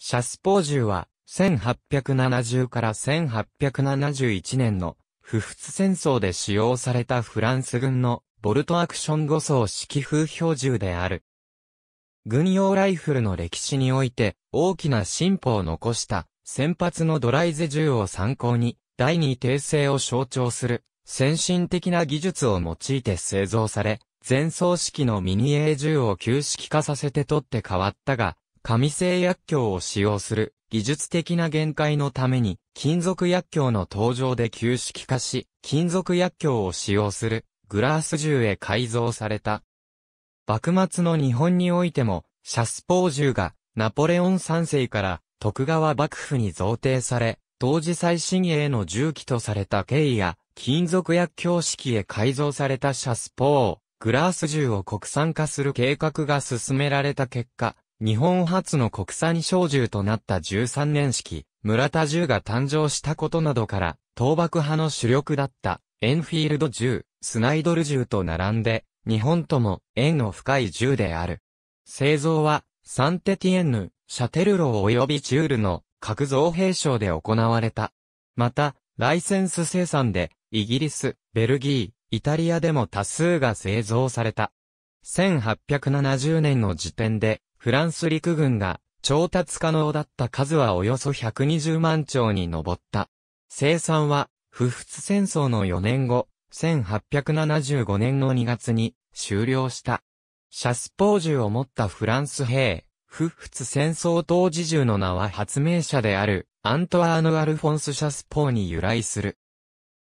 シャスポー銃は、1870から1871年の、不仏戦争で使用されたフランス軍の、ボルトアクション5層式風標銃である。軍用ライフルの歴史において、大きな進歩を残した、先発のドライゼ銃を参考に、第二訂正を象徴する、先進的な技術を用いて製造され、前装式のミニ A 銃を旧式化させて取って変わったが、紙製薬莢を使用する技術的な限界のために、金属薬莢の登場で旧式化し、金属薬莢を使用するグラース銃へ改造された。幕末の日本においても、シャスポー銃がナポレオン三世から徳川幕府に贈呈され、当時最新鋭の銃器とされた経緯や、金属薬莢式へ改造されたシャスポー、グラース銃を国産化する計画が進められた結果、日本初の国産小銃となった13年式、村田銃が誕生したことなどから、倒幕派の主力だった、エンフィールド銃、スナイドル銃と並んで、日本とも縁の深い銃である。製造は、サンテティエンヌ、シャテルロー及びチュールの各造兵廠で行われた。また、ライセンス生産で、イギリス、ベルギー、イタリアでも多数が製造された。1870年の時点で、フランス陸軍が調達可能だった数はおよそ120万丁に上った。生産は、不仏戦争の4年後、1875年の2月に終了した。シャスポー銃を持ったフランス兵、不仏戦争当時銃の名は発明者であるアントワーヌ・アルフォンス・シャスポーに由来する。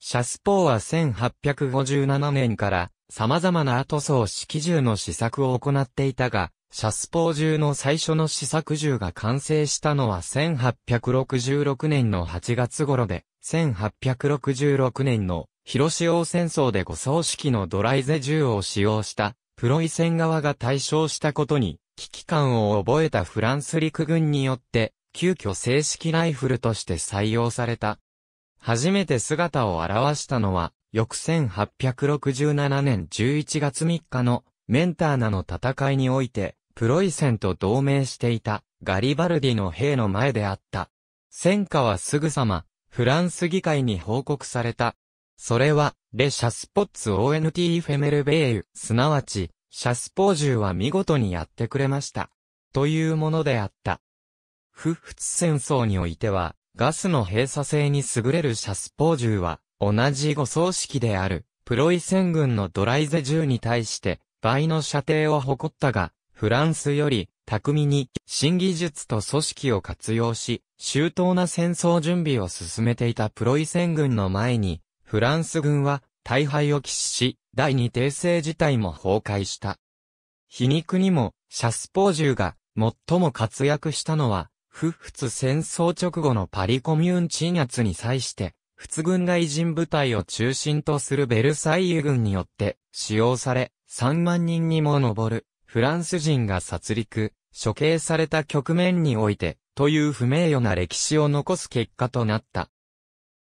シャスポーは1857年から様々なアトソー式銃の試作を行っていたが、シャスポー銃の最初の試作銃が完成したのは1866年の8月頃で、1866年の広島戦争で護葬式のドライゼ銃を使用したプロイセン側が対象したことに危機感を覚えたフランス陸軍によって急遽正式ライフルとして採用された。初めて姿を現したのは翌1867年11月3日のメンターナの戦いにおいて、プロイセンと同盟していたガリバルディの兵の前であった。戦果はすぐさま、フランス議会に報告された。それは、レ・シャスポッツ ONT フェメルベーユ、すなわち、シャスポージュは見事にやってくれました。というものであった。不仏戦争においては、ガスの閉鎖性に優れるシャスポージュは、同じ誤葬式である、プロイセン軍のドライゼ銃に対して、倍の射程を誇ったが、フランスより、巧みに、新技術と組織を活用し、周到な戦争準備を進めていたプロイセン軍の前に、フランス軍は、大敗を喫し、第二帝政自体も崩壊した。皮肉にも、シャスポージュが、最も活躍したのは、不仏戦争直後のパリコミューン鎮圧に際して、仏軍が偉人部隊を中心とするベルサイユ軍によって使用され、3万人にも上る、フランス人が殺戮、処刑された局面において、という不名誉な歴史を残す結果となった。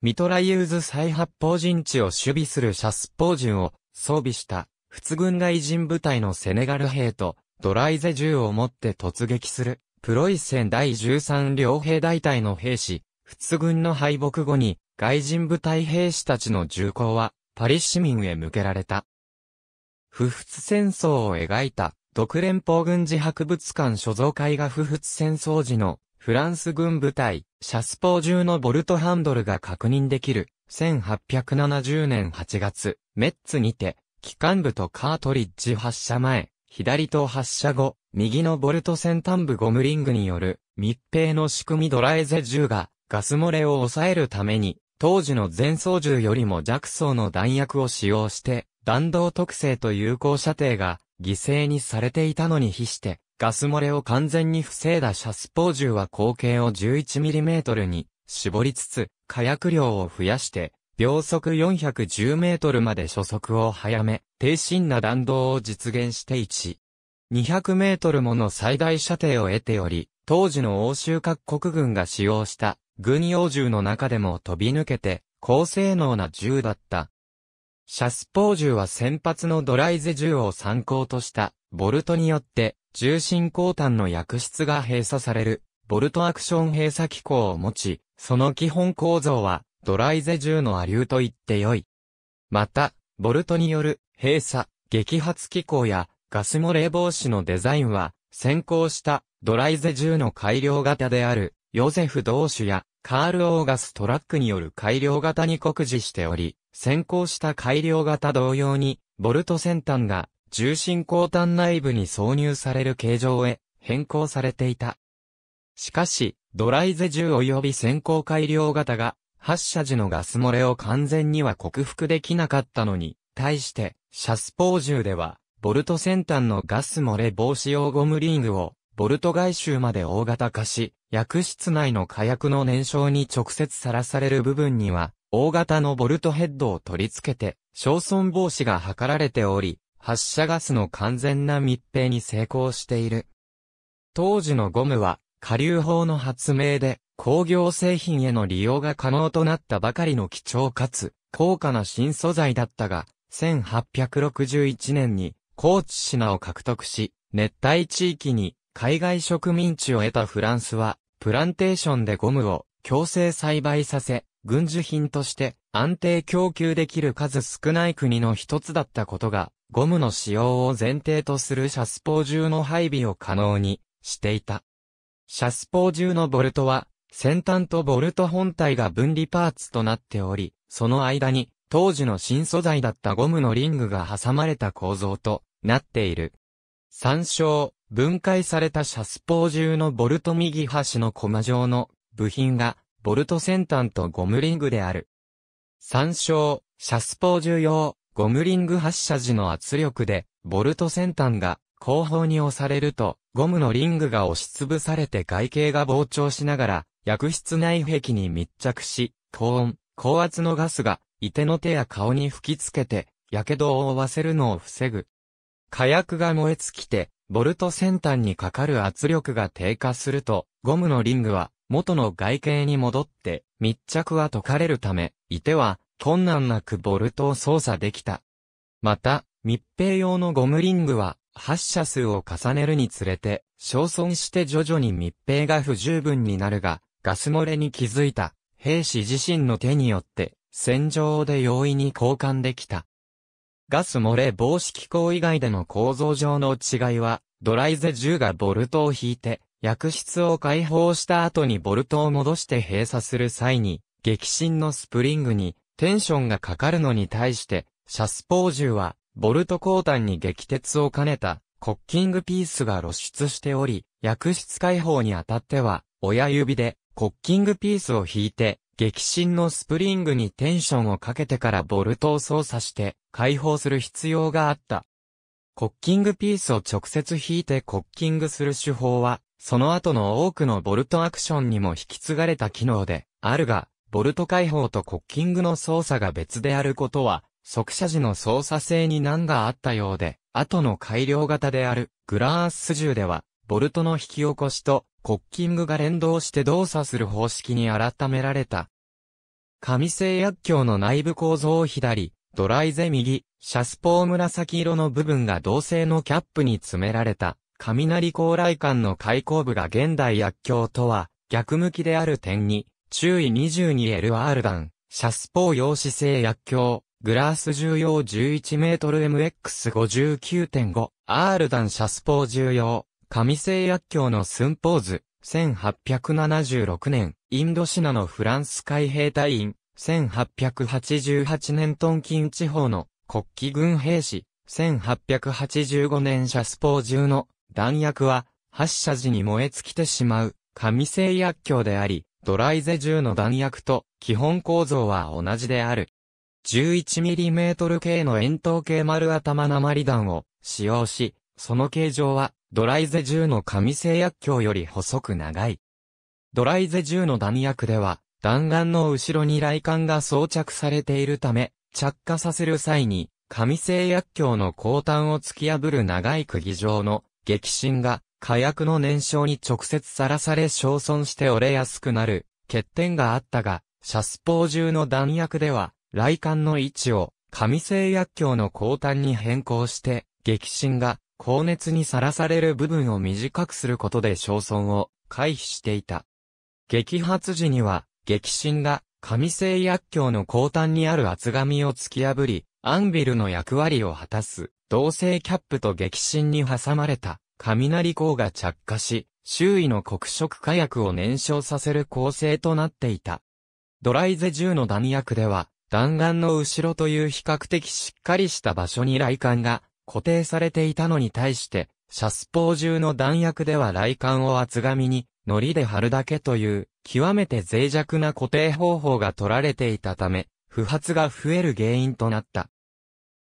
ミトラユーズ再発砲陣地を守備するシャスポーュンを装備した仏軍外人部隊のセネガル兵とドライゼ銃を持って突撃するプロイセン第13両兵大隊の兵士、仏軍の敗北後に外人部隊兵士たちの銃口はパリ市民へ向けられた。不仏戦争を描いた、独連邦軍事博物館所蔵会が不仏戦争時のフランス軍部隊、シャスポー中のボルトハンドルが確認できる、1870年8月、メッツにて、機関部とカートリッジ発射前、左と発射後、右のボルト先端部ゴムリングによる密閉の仕組みドライゼ銃がガス漏れを抑えるために、当時の前奏銃よりも弱層の弾薬を使用して、弾道特性と有効射程が犠牲にされていたのに比して、ガス漏れを完全に防いだシャスポー銃は口径を 11mm に絞りつつ、火薬量を増やして、秒速410メートルまで初速を早め、低身な弾道を実現して1、200メートルもの最大射程を得ており、当時の欧州各国軍が使用した軍用銃の中でも飛び抜けて高性能な銃だったシャスポー銃は先発のドライゼ銃を参考とした、ボルトによって、重心後端の薬室が閉鎖される、ボルトアクション閉鎖機構を持ち、その基本構造は、ドライゼ銃の亜流と言ってよい。また、ボルトによる、閉鎖、激発機構や、ガス漏れ防止のデザインは、先行した、ドライゼ銃の改良型である、ヨゼフ・同種や、カール・オーガス・トラックによる改良型に酷似しており、先行した改良型同様に、ボルト先端が重心後端内部に挿入される形状へ変更されていた。しかし、ドライゼ銃及び先行改良型が発射時のガス漏れを完全には克服できなかったのに、対して、シャスポー銃では、ボルト先端のガス漏れ防止用ゴムリングを、ボルト外周まで大型化し、薬室内の火薬の燃焼に直接さらされる部分には、大型のボルトヘッドを取り付けて、焼損防止が図られており、発射ガスの完全な密閉に成功している。当時のゴムは、下流法の発明で、工業製品への利用が可能となったばかりの貴重かつ、高価な新素材だったが、1861年に、高知品を獲得し、熱帯地域に海外植民地を得たフランスは、プランテーションでゴムを強制栽培させ、軍需品として安定供給できる数少ない国の一つだったことが、ゴムの使用を前提とするシャスポー銃の配備を可能にしていた。シャスポー銃のボルトは、先端とボルト本体が分離パーツとなっており、その間に当時の新素材だったゴムのリングが挟まれた構造となっている。参照、分解されたシャスポー銃のボルト右端のコマ状の部品がボルト先端とゴムリングである。参照、シャスポー重要、ゴムリング発射時の圧力で、ボルト先端が後方に押されると、ゴムのリングが押しつぶされて外形が膨張しながら、薬室内壁に密着し、高温、高圧のガスが、いての手や顔に吹きつけて、火傷を負わせるのを防ぐ。火薬が燃え尽きて、ボルト先端にかかる圧力が低下すると、ゴムのリングは元の外形に戻って密着は解かれるため、いては困難なくボルトを操作できた。また、密閉用のゴムリングは発射数を重ねるにつれて、焦損して徐々に密閉が不十分になるが、ガス漏れに気づいた兵士自身の手によって戦場で容易に交換できた。ガス漏れ防止機構以外での構造上の違いは、ドライゼ10がボルトを引いて、薬室を解放した後にボルトを戻して閉鎖する際に、激震のスプリングにテンションがかかるのに対して、シャスポージュは、ボルト交換に激鉄を兼ねた、コッキングピースが露出しており、薬室解放にあたっては、親指で、コッキングピースを引いて、激震のスプリングにテンションをかけてからボルトを操作して、解放する必要があった。コッキングピースを直接引いてコッキングする手法は、その後の多くのボルトアクションにも引き継がれた機能で、あるが、ボルト解放とコッキングの操作が別であることは、速射時の操作性に難があったようで、後の改良型であるグラース銃では、ボルトの引き起こしとコッキングが連動して動作する方式に改められた。紙製薬莢の内部構造を左、ドライゼ右、シャスポー紫色の部分が銅製のキャップに詰められた雷高麗館の開口部が現代薬莢とは、逆向きである点に、注意 22LR 弾、シャスポー用紙製薬莢、グラス重要 11m-MX59.5、R 弾シャスポー重要、紙製薬莢の寸法図、1876年、インドシナのフランス海兵隊員、1888年トンキン地方の国旗軍兵士、1885年シャスポー中の弾薬は発射時に燃え尽きてしまう紙製薬莢であり、ドライゼ銃の弾薬と基本構造は同じである。11mm 系の円筒形丸頭鉛弾を使用し、その形状はドライゼ銃の紙製薬莢より細く長い。ドライゼ銃の弾薬では、弾丸の後ろに雷管が装着されているため、着火させる際に、紙製薬莢の後端を突き破る長い釘状の激震が火薬の燃焼に直接さらされ焼損して折れやすくなる欠点があったが、シャスポー中の弾薬では、雷管の位置を紙製薬莢の後端に変更して、激震が高熱にさらされる部分を短くすることで焼損を回避していた。激発時には、激震が紙製薬莢の後端にある厚紙を突き破り、アンビルの役割を果たす。同性キャップと激震に挟まれた雷光が着火し、周囲の黒色火薬を燃焼させる構成となっていた。ドライゼ10の弾薬では、弾丸の後ろという比較的しっかりした場所に雷管が固定されていたのに対して、シャスポー銃の弾薬では雷管を厚紙に、糊で貼るだけという、極めて脆弱な固定方法が取られていたため、不発が増える原因となった。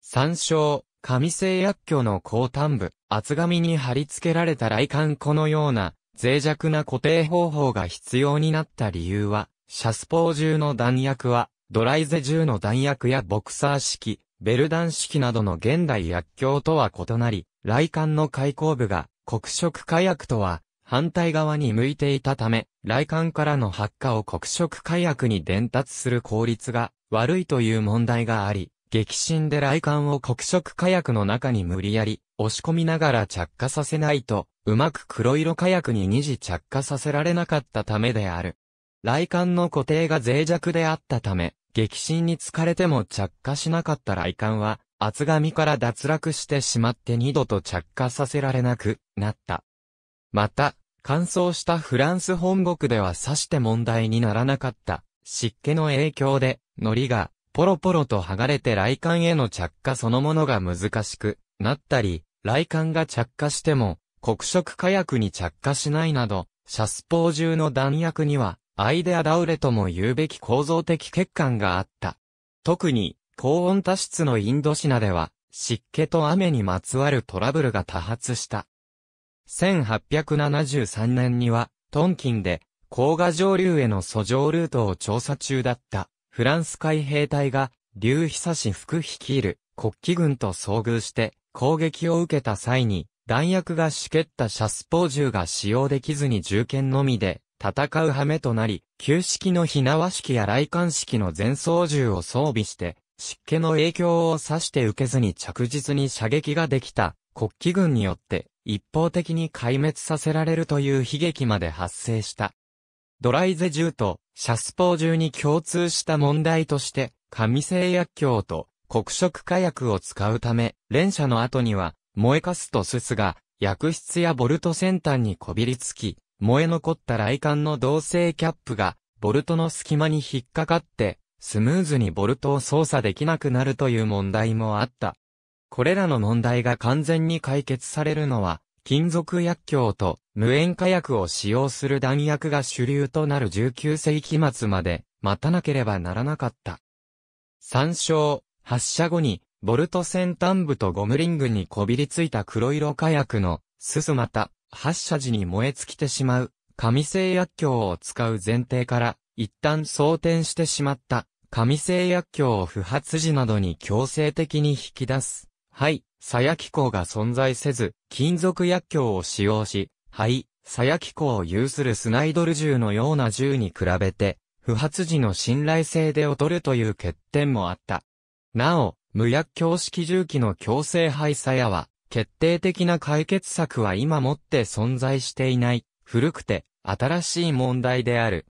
参照、紙製薬莢の後端部、厚紙に貼り付けられた雷管このような脆弱な固定方法が必要になった理由は、シャスポー銃の弾薬は、ドライゼ銃の弾薬やボクサー式、ベルダン式などの現代薬莢とは異なり、雷管の開口部が黒色火薬とは反対側に向いていたため、雷管からの発火を黒色火薬に伝達する効率が悪いという問題があり、激震で雷管を黒色火薬の中に無理やり押し込みながら着火させないと、うまく黒色火薬に二次着火させられなかったためである。雷管の固定が脆弱であったため、激震に疲れても着火しなかった雷管は、厚紙から脱落してしまって二度と着火させられなくなった。また、乾燥したフランス本国ではさして問題にならなかった。湿気の影響で、糊がポロポロと剥がれて雷管への着火そのものが難しくなったり、雷管が着火しても、黒色火薬に着火しないなど、シャスポー中の弾薬には、アイデアダウレとも言うべき構造的欠陥があった。特に、高温多湿のインドシナでは、湿気と雨にまつわるトラブルが多発した。1873年には、トンキンで、高河上流への遡上ルートを調査中だった。フランス海兵隊が、劉久志福率いる国旗軍と遭遇して攻撃を受けた際に、弾薬がしけったシャスポー銃が使用できずに銃剣のみで戦う羽目となり、旧式の火縄式や雷管式の前奏銃を装備して、湿気の影響を指して受けずに着実に射撃ができた国旗軍によって一方的に壊滅させられるという悲劇まで発生した。ドライゼ銃とシャスポー中に共通した問題として、紙製薬莢と黒色火薬を使うため、連射の後には、燃えかすとすすが、薬室やボルト先端にこびりつき、燃え残った雷管の同性キャップが、ボルトの隙間に引っかかって、スムーズにボルトを操作できなくなるという問題もあった。これらの問題が完全に解決されるのは、金属薬莢と無塩化薬を使用する弾薬が主流となる19世紀末まで待たなければならなかった。参照、発射後に、ボルト先端部とゴムリングにこびりついた黒色火薬の、すすまた、発射時に燃え尽きてしまう、紙製薬莢を使う前提から、一旦装填してしまった、紙製薬莢を不発時などに強制的に引き出す。はい、鞘機構が存在せず、金属薬莢を使用し、はい、鞘機構を有するスナイドル銃のような銃に比べて、不発時の信頼性で劣るという欠点もあった。なお、無薬強式銃器の強制廃鞘は、決定的な解決策は今もって存在していない、古くて新しい問題である。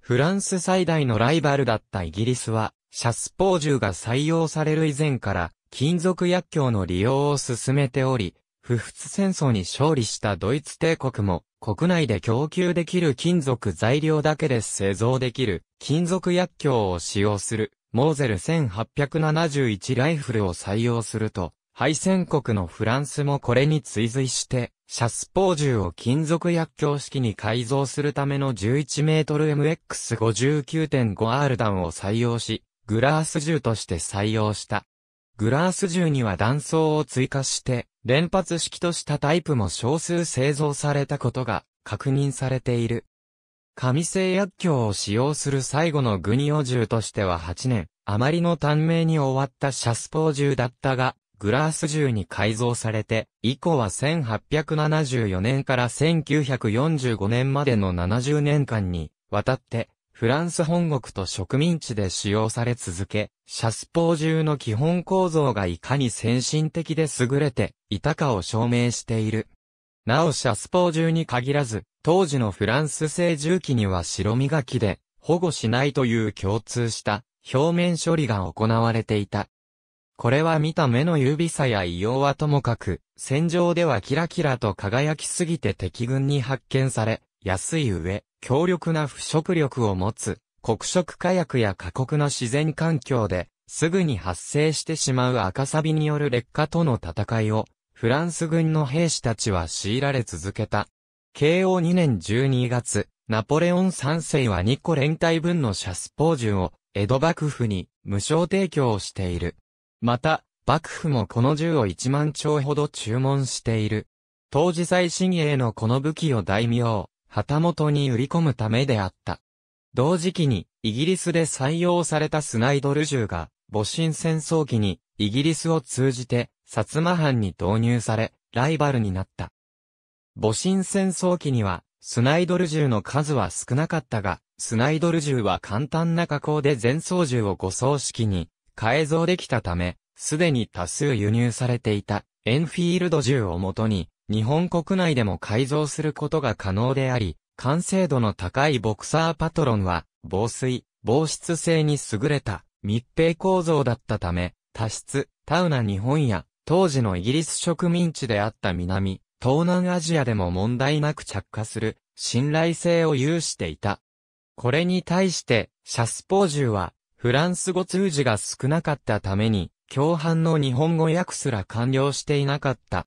フランス最大のライバルだったイギリスは、シャスポー銃が採用される以前から、金属薬莢の利用を進めており、不仏戦争に勝利したドイツ帝国も、国内で供給できる金属材料だけで製造できる、金属薬莢を使用する、モーゼル1871ライフルを採用すると、敗戦国のフランスもこれに追随して、シャスポー銃を金属薬莢式に改造するための1 1ル MX59.5R 弾を採用し、グラース銃として採用した。グラース銃には弾倉を追加して、連発式としたタイプも少数製造されたことが確認されている。紙製薬莢を使用する最後の軍用銃としては8年、あまりの短命に終わったシャスポー銃だったが、グラース銃に改造されて、以降は1874年から1945年までの70年間に、わたって、フランス本国と植民地で使用され続け、シャスポー銃の基本構造がいかに先進的で優れていたかを証明している。なおシャスポー銃に限らず、当時のフランス製銃器には白磨きで保護しないという共通した表面処理が行われていた。これは見た目の指さや異様はともかく、戦場ではキラキラと輝きすぎて敵軍に発見され、安い上、強力な腐食力を持つ、黒色火薬や過酷な自然環境で、すぐに発生してしまう赤サビによる劣化との戦いを、フランス軍の兵士たちは強いられ続けた。慶応2年12月、ナポレオン3世は2個連隊分のシャスポージュを、江戸幕府に無償提供している。また、幕府もこの銃を1万丁ほど注文している。当時最新鋭のこの武器を大名、旗本に売り込むためであった。同時期に、イギリスで採用されたスナイドル銃が、戊辰戦争期に、イギリスを通じて、薩摩藩に導入され、ライバルになった。戊辰戦争期には、スナイドル銃の数は少なかったが、スナイドル銃は簡単な加工で前奏銃を護送式に改造できたため、すでに多数輸入されていたエンフィールド銃をもとに日本国内でも改造することが可能であり、完成度の高いボクサーパトロンは、防水、防湿性に優れた密閉構造だったため、多湿、タウナ日本や、当時のイギリス植民地であった南、東南アジアでも問題なく着火する、信頼性を有していた。これに対して、シャスポージュは、フランス語通じが少なかったために、共犯の日本語訳すら完了していなかった。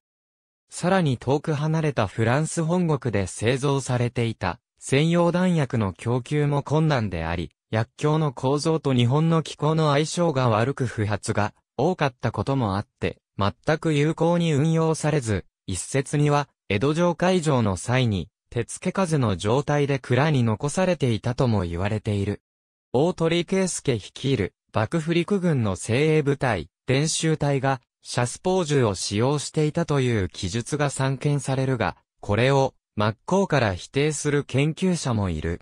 さらに遠く離れたフランス本国で製造されていた専用弾薬の供給も困難であり、薬莢の構造と日本の気候の相性が悪く不発が多かったこともあって、全く有効に運用されず、一説には、江戸城会場の際に、手付け風の状態で蔵に残されていたとも言われている。大鳥圭介率いる、幕府陸軍の精鋭部隊、伝習隊が、シャスポージュを使用していたという記述が散見されるが、これを真っ向から否定する研究者もいる。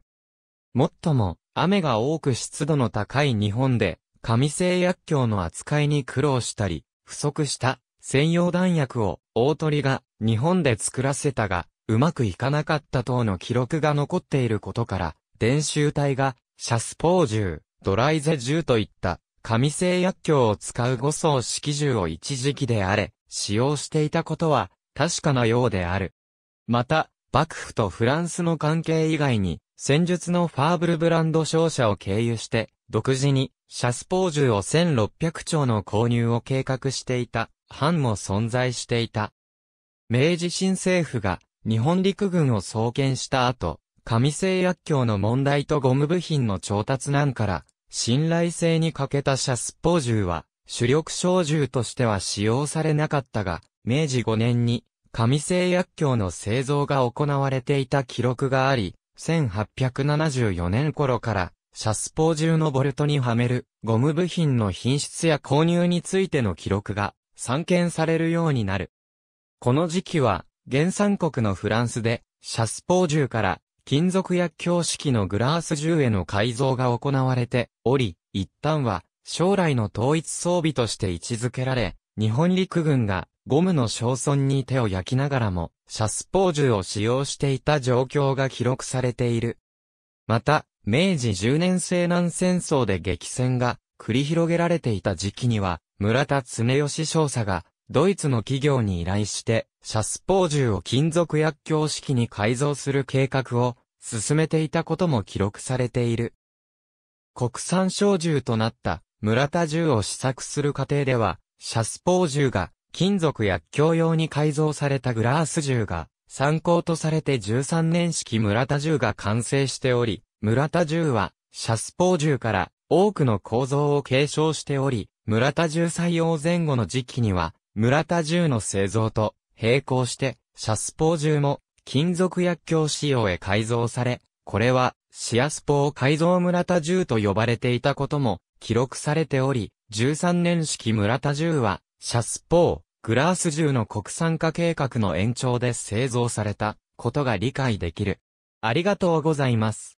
もっとも、雨が多く湿度の高い日本で、紙製薬莢の扱いに苦労したり、不足した専用弾薬を大鳥が日本で作らせたが、うまくいかなかった等の記録が残っていることから、伝習隊が、シャスポージュ、ドライゼ銃といった紙製薬莢を使う五層式銃を一時期であれ、使用していたことは確かなようである。また、幕府とフランスの関係以外に、戦術のファーブルブランド商社を経由して、独自に、シャスポー銃を1600丁の購入を計画していた、藩も存在していた。明治新政府が、日本陸軍を創建した後、紙製薬莢の問題とゴム部品の調達難から、信頼性に欠けたシャスポー銃は、主力小銃としては使用されなかったが、明治5年に、紙製薬莢の製造が行われていた記録があり、1874年頃から、シャスポー銃のボルトにはめるゴム部品の品質や購入についての記録が散見されるようになる。この時期は、原産国のフランスで、シャスポー銃から金属薬莢式のグラース銃への改造が行われており、一旦は将来の統一装備として位置づけられ、日本陸軍がゴムの焼損に手を焼きながらも、シャスポー銃を使用していた状況が記録されている。また、明治10年西南戦争で激戦が繰り広げられていた時期には、村田恒義少佐がドイツの企業に依頼して、シャスポー銃を金属薬莢式に改造する計画を進めていたことも記録されている。国産小銃となった村田銃を試作する過程では、シャスポー銃が金属薬莢用に改造されたグラース銃が参考とされて13年式村田銃が完成しており、村田銃はシャスポー銃から多くの構造を継承しており、村田銃採用前後の時期には村田銃の製造と並行して、シャスポー銃も金属薬莢仕様へ改造され、これはシアスポー改造村田銃と呼ばれていたことも記録されており、13年式村田銃はシャスポー、グラース銃の国産化計画の延長で製造されたことが理解できる。ありがとうございます。